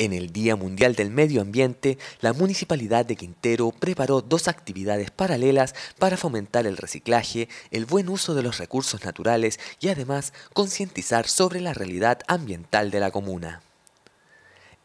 En el Día Mundial del Medio Ambiente, la Municipalidad de Quintero preparó dos actividades paralelas para fomentar el reciclaje, el buen uso de los recursos naturales y además concientizar sobre la realidad ambiental de la comuna.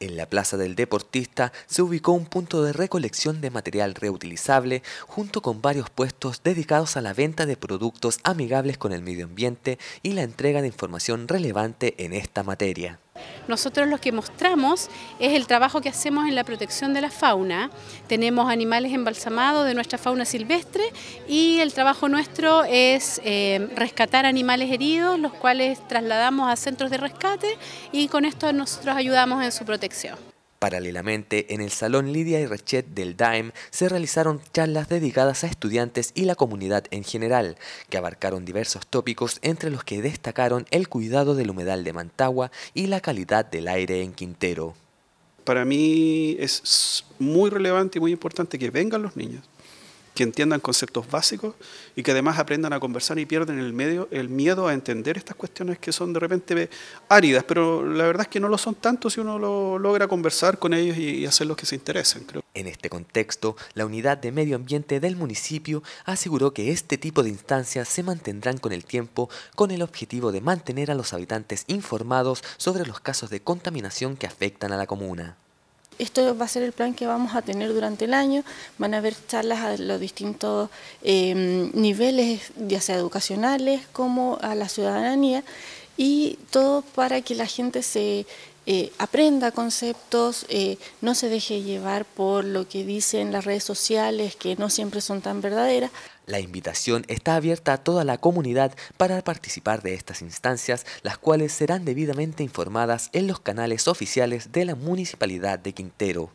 En la Plaza del Deportista se ubicó un punto de recolección de material reutilizable junto con varios puestos dedicados a la venta de productos amigables con el medio ambiente y la entrega de información relevante en esta materia. Nosotros lo que mostramos es el trabajo que hacemos en la protección de la fauna. Tenemos animales embalsamados de nuestra fauna silvestre y el trabajo nuestro es eh, rescatar animales heridos, los cuales trasladamos a centros de rescate y con esto nosotros ayudamos en su protección. Paralelamente, en el Salón Lidia y Rechet del Daim se realizaron charlas dedicadas a estudiantes y la comunidad en general, que abarcaron diversos tópicos entre los que destacaron el cuidado del humedal de Mantagua y la calidad del aire en Quintero. Para mí es muy relevante y muy importante que vengan los niños, que entiendan conceptos básicos y que además aprendan a conversar y pierden el, miedo a entender estas cuestiones que son de repente áridas, pero la verdad es que no lo son tanto si uno lo logra conversar con ellos y, hacerlos que se interesen. En este contexto, la unidad de medio ambiente del municipio aseguró que este tipo de instancias se mantendrán con el tiempo con el objetivo de mantener a los habitantes informados sobre los casos de contaminación que afectan a la comuna esto va a ser el plan que vamos a tener durante el año. Van a haber charlas a los distintos eh, niveles, ya sea educacionales como a la ciudadanía y todo para que la gente se eh, aprenda conceptos, eh, no se deje llevar por lo que dicen las redes sociales, que no siempre son tan verdaderas. La invitación está abierta a toda la comunidad para participar de estas instancias, las cuales serán debidamente informadas en los canales oficiales de la Municipalidad de Quintero.